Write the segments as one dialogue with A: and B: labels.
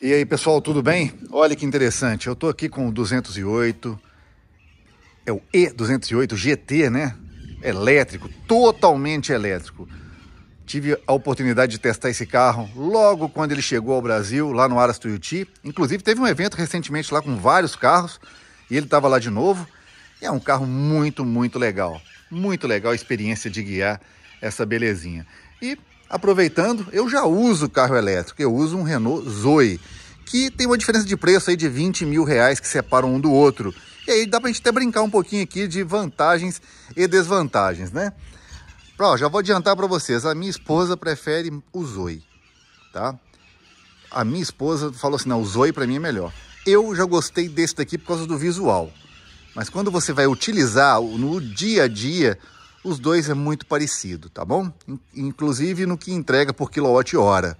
A: E aí, pessoal, tudo bem? Olha que interessante, eu estou aqui com o 208, é o E208 GT, né? Elétrico, totalmente elétrico. Tive a oportunidade de testar esse carro logo quando ele chegou ao Brasil, lá no Aras Tuiuti. Inclusive, teve um evento recentemente lá com vários carros e ele estava lá de novo. E é um carro muito, muito legal. Muito legal a experiência de guiar essa belezinha. E aproveitando, eu já uso carro elétrico, eu uso um Renault Zoe, que tem uma diferença de preço aí de 20 mil reais que separam um do outro. E aí dá pra gente até brincar um pouquinho aqui de vantagens e desvantagens, né? Pró, já vou adiantar para vocês, a minha esposa prefere o Zoe, tá? A minha esposa falou assim, não, o Zoe para mim é melhor. Eu já gostei desse daqui por causa do visual. Mas quando você vai utilizar no dia a dia, os dois é muito parecido, tá bom? Inclusive no que entrega por quilowatt-hora.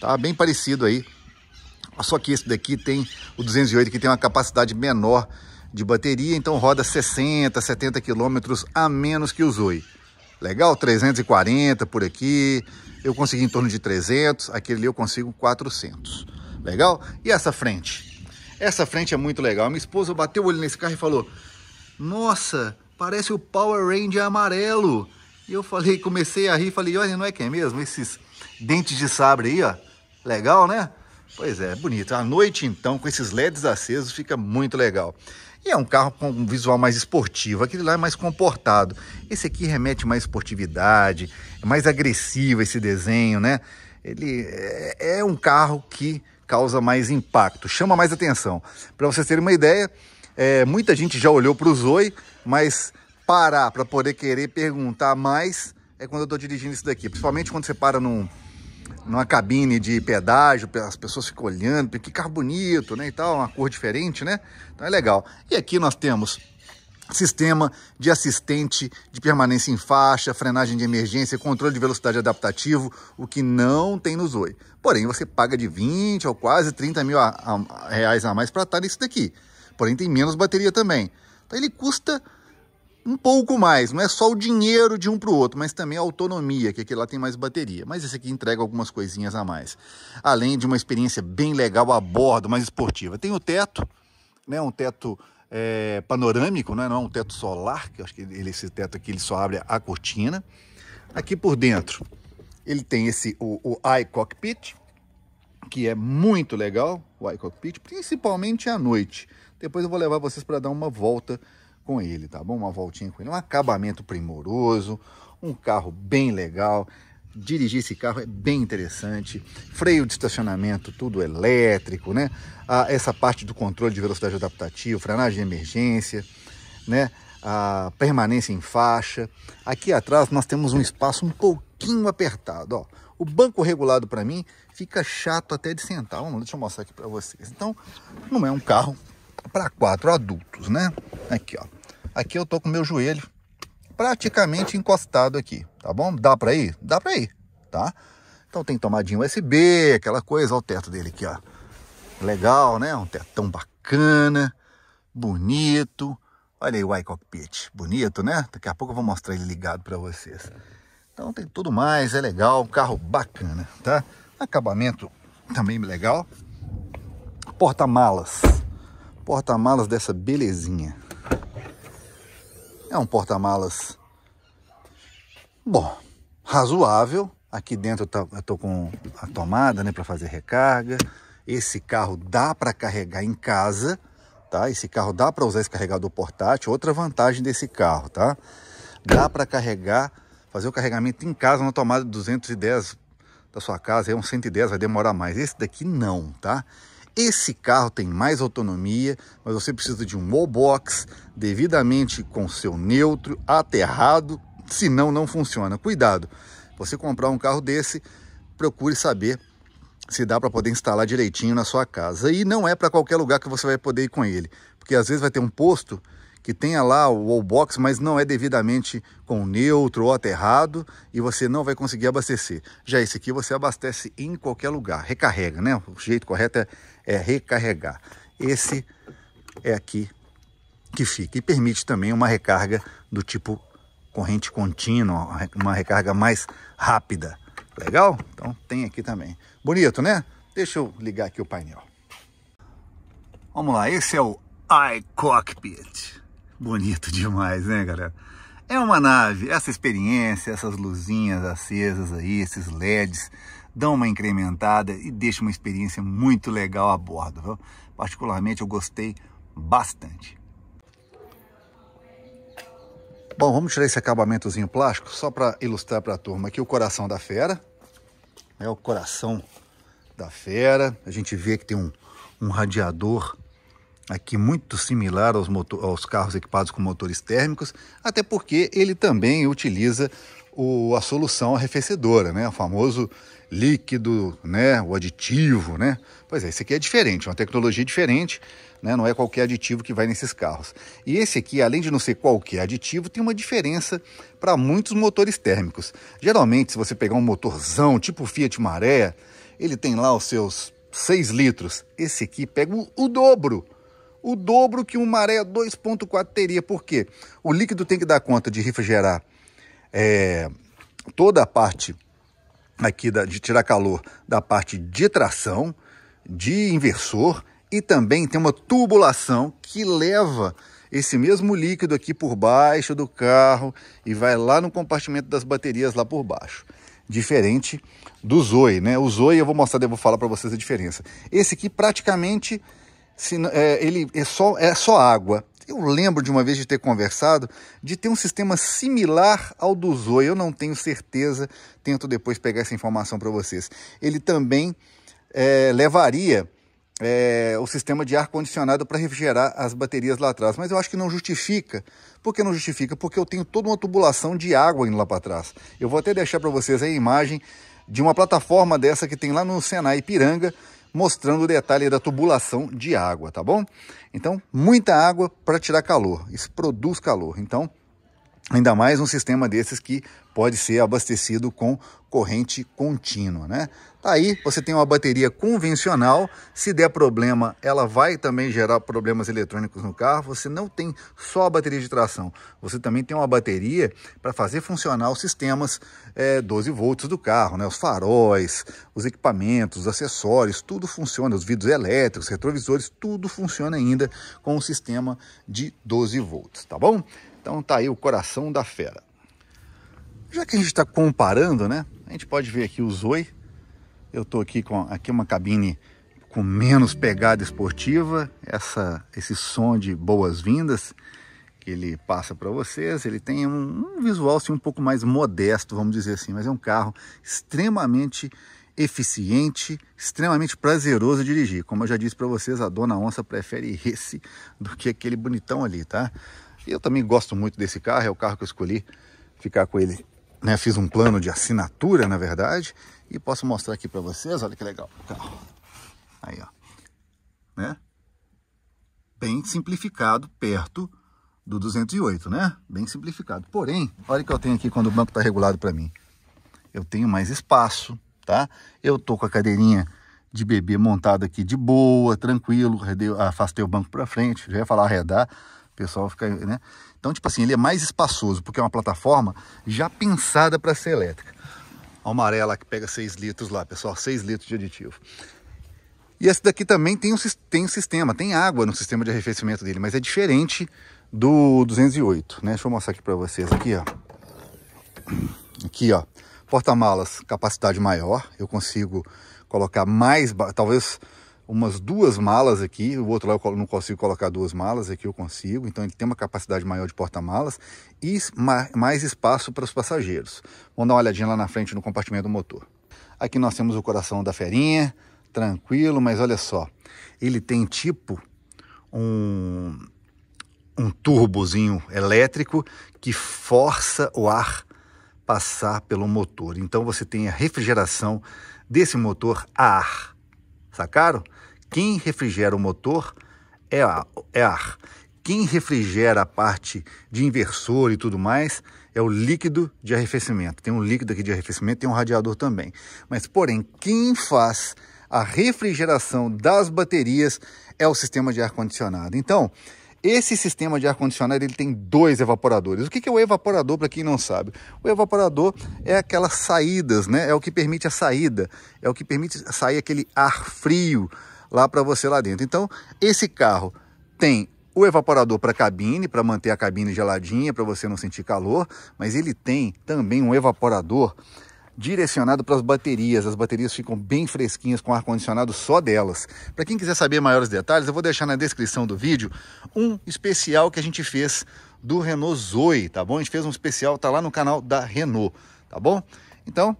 A: Tá bem parecido aí. Só que esse daqui tem o 208 que tem uma capacidade menor de bateria, então roda 60, 70 quilômetros a menos que o Zoe. Legal, 340 por aqui, eu consegui em torno de 300, aquele ali eu consigo 400. Legal? E essa frente? Essa frente é muito legal. Minha esposa bateu o olho nesse carro e falou: Nossa, parece o Power Ranger amarelo. E eu falei, comecei a rir, falei, olha, não é que é mesmo? Esses dentes de sabre aí, ó. Legal, né? Pois é, bonito. À noite, então, com esses LEDs acesos, fica muito legal. E é um carro com um visual mais esportivo, aquele lá é mais comportado. Esse aqui remete mais esportividade, é mais agressivo esse desenho, né? Ele é, é um carro que causa mais impacto, chama mais atenção. Para vocês terem uma ideia, é, muita gente já olhou para o Zoe, mas parar para poder querer perguntar mais é quando eu estou dirigindo isso daqui. Principalmente quando você para num, numa cabine de pedágio, as pessoas ficam olhando, que carro bonito, né, e tal, uma cor diferente, né? Então é legal. E aqui nós temos sistema de assistente de permanência em faixa, frenagem de emergência, controle de velocidade adaptativo, o que não tem no Zoe. Porém, você paga de 20 ou quase 30 mil a, a, reais a mais para estar nisso daqui porém tem menos bateria também. Então ele custa um pouco mais, não é só o dinheiro de um para o outro, mas também a autonomia, que aquele é lá tem mais bateria. Mas esse aqui entrega algumas coisinhas a mais. Além de uma experiência bem legal a bordo, mais esportiva. Tem o teto, né, um teto é, panorâmico, né, não é um teto solar, que eu acho que ele, esse teto aqui ele só abre a cortina. Aqui por dentro, ele tem esse o, o iCockpit, que é muito legal, o iCockpit, principalmente à noite. Depois eu vou levar vocês para dar uma volta com ele, tá bom? Uma voltinha com ele, um acabamento primoroso, um carro bem legal. Dirigir esse carro é bem interessante. Freio de estacionamento, tudo elétrico, né? Ah, essa parte do controle de velocidade adaptativo, frenagem de emergência, né? A permanência em faixa. Aqui atrás nós temos um espaço um pouquinho apertado, ó o banco regulado para mim fica chato até de sentar. Vamos, deixa eu mostrar aqui para vocês. Então, não é um carro para quatro adultos, né? Aqui, ó. Aqui eu tô com meu joelho praticamente encostado aqui, tá bom? Dá para ir? Dá para ir, tá? Então tem tomadinha USB, aquela coisa, ó, o teto dele aqui, ó. Legal, né? Um tetão bacana, bonito. Olha aí o iCockpit, bonito, né? Daqui a pouco eu vou mostrar ele ligado para vocês. Então tem tudo mais, é legal, carro bacana, tá? Acabamento também legal. Porta-malas. Porta-malas dessa belezinha. É um porta-malas bom, razoável. Aqui dentro eu tô com a tomada, né, para fazer recarga. Esse carro dá para carregar em casa, tá? Esse carro dá para usar esse carregador portátil. Outra vantagem desse carro, tá? Dá para carregar fazer o carregamento em casa na tomada de 210 da sua casa, é um 110, vai demorar mais. Esse daqui não, tá? Esse carro tem mais autonomia, mas você precisa de um wallbox devidamente com seu neutro, aterrado, senão não funciona. Cuidado, você comprar um carro desse, procure saber se dá para poder instalar direitinho na sua casa. E não é para qualquer lugar que você vai poder ir com ele, porque às vezes vai ter um posto que tenha lá o box, mas não é devidamente com neutro ou aterrado e você não vai conseguir abastecer. Já esse aqui você abastece em qualquer lugar, recarrega, né? O jeito correto é, é recarregar. Esse é aqui que fica e permite também uma recarga do tipo corrente contínua, uma recarga mais rápida. Legal? Então tem aqui também. Bonito, né? Deixa eu ligar aqui o painel. Vamos lá, esse é o iCockpit. Bonito demais, né, galera? É uma nave, essa experiência, essas luzinhas acesas aí, esses LEDs, dão uma incrementada e deixam uma experiência muito legal a bordo. Viu? Particularmente eu gostei bastante. Bom, vamos tirar esse acabamentozinho plástico só para ilustrar para a turma aqui o coração da fera. É o coração da fera. A gente vê que tem um, um radiador aqui muito similar aos, motor, aos carros equipados com motores térmicos, até porque ele também utiliza o, a solução arrefecedora, né? o famoso líquido, né? o aditivo. Né? Pois é, esse aqui é diferente, é uma tecnologia diferente, né? não é qualquer aditivo que vai nesses carros. E esse aqui, além de não ser qualquer aditivo, tem uma diferença para muitos motores térmicos. Geralmente, se você pegar um motorzão tipo Fiat Maré, ele tem lá os seus 6 litros. Esse aqui pega o, o dobro o dobro que um Maré 2.4 teria. Por quê? O líquido tem que dar conta de refrigerar é, toda a parte aqui da, de tirar calor da parte de tração, de inversor e também tem uma tubulação que leva esse mesmo líquido aqui por baixo do carro e vai lá no compartimento das baterias lá por baixo. Diferente do Zoe, né? O Zoe eu vou mostrar, eu vou falar para vocês a diferença. Esse aqui praticamente se, é, ele é só, é só água. Eu lembro de uma vez de ter conversado de ter um sistema similar ao do Zoe. Eu não tenho certeza, tento depois pegar essa informação para vocês. Ele também é, levaria é, o sistema de ar-condicionado para refrigerar as baterias lá atrás. Mas eu acho que não justifica. Por que não justifica? Porque eu tenho toda uma tubulação de água indo lá para trás. Eu vou até deixar para vocês a imagem de uma plataforma dessa que tem lá no Senai Piranga mostrando o detalhe da tubulação de água, tá bom? Então, muita água para tirar calor, isso produz calor. Então, Ainda mais um sistema desses que pode ser abastecido com corrente contínua, né? Tá aí você tem uma bateria convencional, se der problema, ela vai também gerar problemas eletrônicos no carro. Você não tem só a bateria de tração, você também tem uma bateria para fazer funcionar os sistemas é, 12 volts do carro, né? Os faróis, os equipamentos, os acessórios, tudo funciona, os vidros elétricos, retrovisores, tudo funciona ainda com o sistema de 12 volts, tá bom? Então tá aí o coração da fera. Já que a gente está comparando, né? A gente pode ver aqui o Zoe. Eu estou aqui com aqui uma cabine com menos pegada esportiva. Essa, esse som de boas-vindas que ele passa para vocês. Ele tem um, um visual assim, um pouco mais modesto, vamos dizer assim. Mas é um carro extremamente eficiente, extremamente prazeroso dirigir. Como eu já disse para vocês, a dona onça prefere esse do que aquele bonitão ali, tá? eu também gosto muito desse carro, é o carro que eu escolhi ficar com ele. Né? Fiz um plano de assinatura, na verdade, e posso mostrar aqui para vocês, olha que legal o carro. Aí, ó. Né? Bem simplificado, perto do 208, né? Bem simplificado. Porém, olha o que eu tenho aqui quando o banco está regulado para mim. Eu tenho mais espaço, tá? Eu tô com a cadeirinha de bebê montada aqui de boa, tranquilo, afastei o banco para frente, já ia falar arredar, pessoal fica, né? Então, tipo assim, ele é mais espaçoso, porque é uma plataforma já pensada para ser elétrica. A amarela que pega 6 litros lá, pessoal, 6 litros de aditivo. E esse daqui também tem um, tem um sistema, tem água no sistema de arrefecimento dele, mas é diferente do 208, né? Deixa eu mostrar aqui para vocês aqui, ó. Aqui, ó. Porta-malas, capacidade maior, eu consigo colocar mais, talvez umas duas malas aqui, o outro lá eu não consigo colocar duas malas, aqui eu consigo, então ele tem uma capacidade maior de porta-malas e mais espaço para os passageiros. Vamos dar uma olhadinha lá na frente no compartimento do motor. Aqui nós temos o coração da ferinha, tranquilo, mas olha só, ele tem tipo um, um turbozinho elétrico que força o ar passar pelo motor. Então você tem a refrigeração desse motor a ar. Sacaram? Quem refrigera o motor é, é ar. Quem refrigera a parte de inversor e tudo mais é o líquido de arrefecimento. Tem um líquido aqui de arrefecimento, tem um radiador também. Mas, porém, quem faz a refrigeração das baterias é o sistema de ar-condicionado. Então, esse sistema de ar-condicionado ele tem dois evaporadores. O que é o evaporador, para quem não sabe? O evaporador é aquelas saídas, né? É o que permite a saída, é o que permite sair aquele ar frio lá para você lá dentro. Então, esse carro tem o evaporador para cabine, para manter a cabine geladinha, para você não sentir calor, mas ele tem também um evaporador direcionado para as baterias. As baterias ficam bem fresquinhas com ar-condicionado só delas. Para quem quiser saber maiores detalhes, eu vou deixar na descrição do vídeo um especial que a gente fez do Renault Zoe, tá bom? A gente fez um especial, tá lá no canal da Renault, tá bom? Então,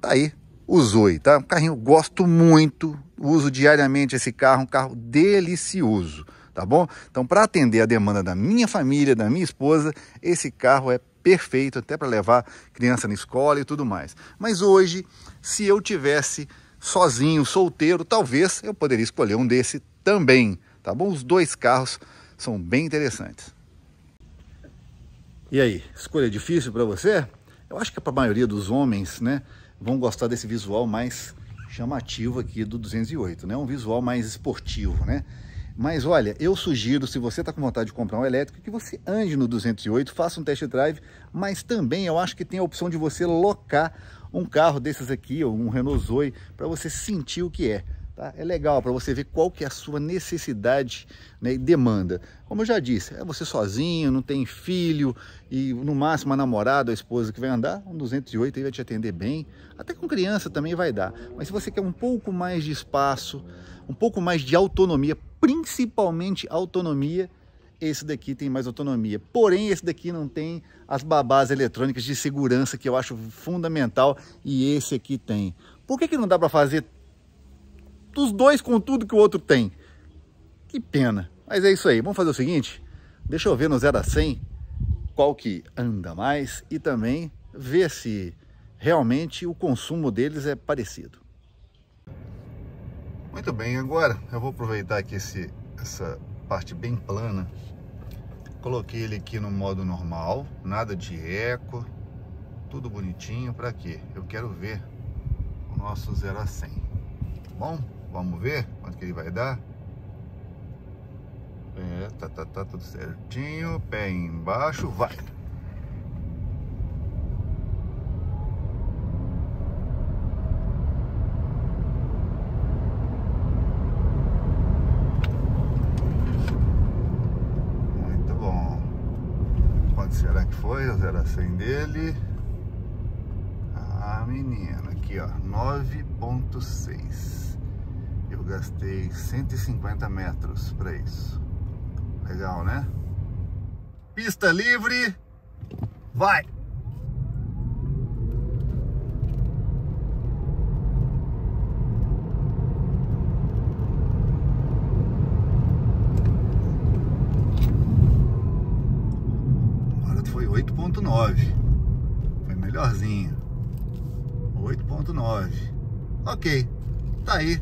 A: tá aí Usui, tá? Um carrinho gosto muito, uso diariamente esse carro, um carro delicioso, tá bom? Então, para atender a demanda da minha família, da minha esposa, esse carro é perfeito até para levar criança na escola e tudo mais. Mas hoje, se eu tivesse sozinho, solteiro, talvez eu poderia escolher um desse também, tá bom? Os dois carros são bem interessantes. E aí, escolha difícil para você? Eu acho que é para a maioria dos homens, né? vão gostar desse visual mais chamativo aqui do 208, né? Um visual mais esportivo, né? Mas olha, eu sugiro, se você está com vontade de comprar um elétrico, que você ande no 208, faça um test drive, mas também eu acho que tem a opção de você locar um carro desses aqui, ou um Renault Zoe, para você sentir o que é. Tá? É legal para você ver qual que é a sua necessidade né, e demanda. Como eu já disse, é você sozinho, não tem filho e no máximo a namorada, a esposa que vai andar, um 208 aí vai te atender bem. Até com criança também vai dar. Mas se você quer um pouco mais de espaço, um pouco mais de autonomia, principalmente autonomia, esse daqui tem mais autonomia. Porém, esse daqui não tem as babás eletrônicas de segurança que eu acho fundamental e esse aqui tem. Por que, que não dá para fazer os dois com tudo que o outro tem. Que pena. Mas é isso aí. Vamos fazer o seguinte? Deixa eu ver no 0 a 100 qual que anda mais e também ver se realmente o consumo deles é parecido. Muito bem, agora eu vou aproveitar aqui esse, essa parte bem plana. Coloquei ele aqui no modo normal, nada de eco, tudo bonitinho. Para quê? Eu quero ver o nosso 0 a 100, tá bom? Vamos ver quanto que ele vai dar. É, tá, tá, tá tudo certinho. Pé embaixo, vai. Muito bom. Quanto será que foi? eu 0 a 100 dele. Ah, menina, aqui ó, 9.6 gastei 150 metros para isso. Legal, né? Pista livre, vai! Agora foi 8.9, foi melhorzinho. 8.9, ok, tá aí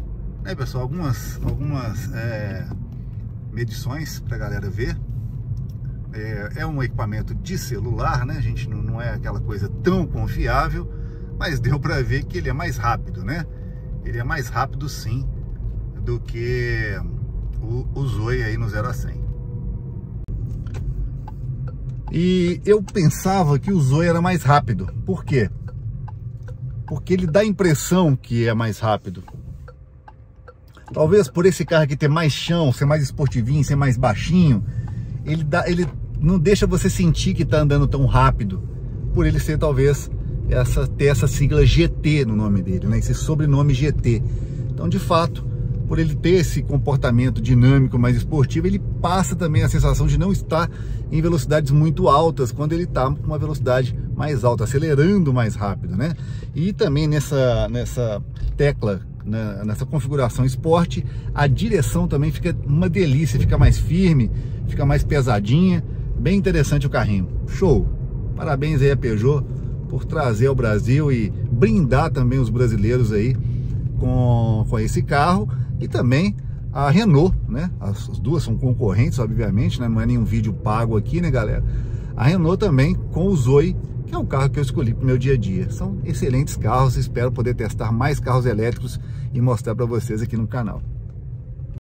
A: pessoal, algumas, algumas é, medições para a galera ver. É, é, um equipamento de celular, né? A gente não, não é aquela coisa tão confiável, mas deu para ver que ele é mais rápido, né? Ele é mais rápido sim do que o, o Zoe aí no 0 a 100. E eu pensava que o Zoe era mais rápido. Por quê? Porque ele dá a impressão que é mais rápido Talvez por esse carro aqui ter mais chão, ser mais esportivinho, ser mais baixinho, ele, dá, ele não deixa você sentir que está andando tão rápido, por ele ser talvez essa, ter essa sigla GT no nome dele, né? esse sobrenome GT. Então, de fato, por ele ter esse comportamento dinâmico mais esportivo, ele passa também a sensação de não estar em velocidades muito altas quando ele está com uma velocidade mais alta, acelerando mais rápido, né? E também nessa, nessa tecla né, nessa configuração esporte, a direção também fica uma delícia, fica mais firme, fica mais pesadinha, bem interessante o carrinho. Show! Parabéns aí a Peugeot por trazer ao Brasil e brindar também os brasileiros aí com, com esse carro e também a Renault, né? As duas são concorrentes, obviamente, né? Não é nenhum vídeo pago aqui, né, galera? A Renault também com o Zoe, que é o carro que eu escolhi para o meu dia a dia. São excelentes carros, espero poder testar mais carros elétricos e mostrar para vocês aqui no canal.